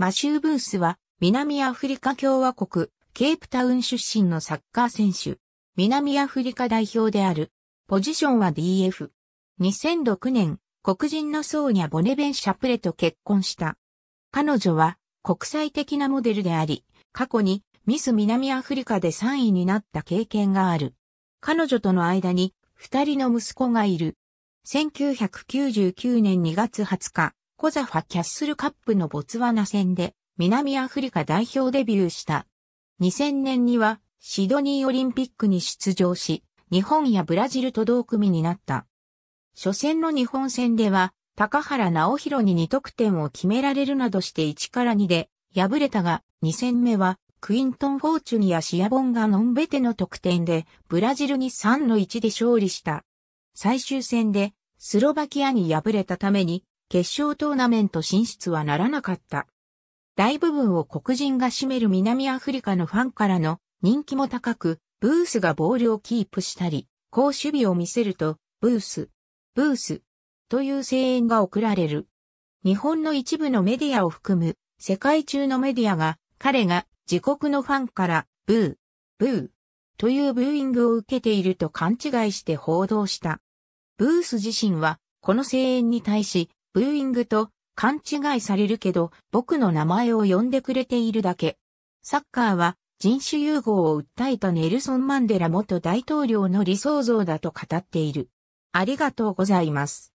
マシュー・ブースは、南アフリカ共和国、ケープタウン出身のサッカー選手。南アフリカ代表である。ポジションは DF。2006年、黒人のソーニャ・ボネベン・シャプレと結婚した。彼女は国際的なモデルであり、過去にミス南アフリカで3位になった経験がある。彼女との間に2人の息子がいる。1999年2月20日、コザファ・キャッスルカップのボツワナ戦で南アフリカ代表デビューした。2000年にはシドニーオリンピックに出場し、日本やブラジルと同組になった。初戦の日本戦では、高原直弘に2得点を決められるなどして1から2で敗れたが、2戦目はクイントン・フォーチュニア・シアボンがノンベテの得点で、ブラジルに3の1で勝利した。最終戦でスロバキアに敗れたために、決勝トーナメント進出はならなかった。大部分を黒人が占める南アフリカのファンからの人気も高く、ブースがボールをキープしたり、好守備を見せると、ブース、ブース、という声援が送られる。日本の一部のメディアを含む、世界中のメディアが、彼が自国のファンから、ブー、ブー、というブーイングを受けていると勘違いして報道した。ブース自身は、この声援に対し、ブーイングと勘違いされるけど、僕の名前を呼んでくれているだけ。サッカーは人種融合を訴えたネルソン・マンデラ元大統領の理想像だと語っている。ありがとうございます。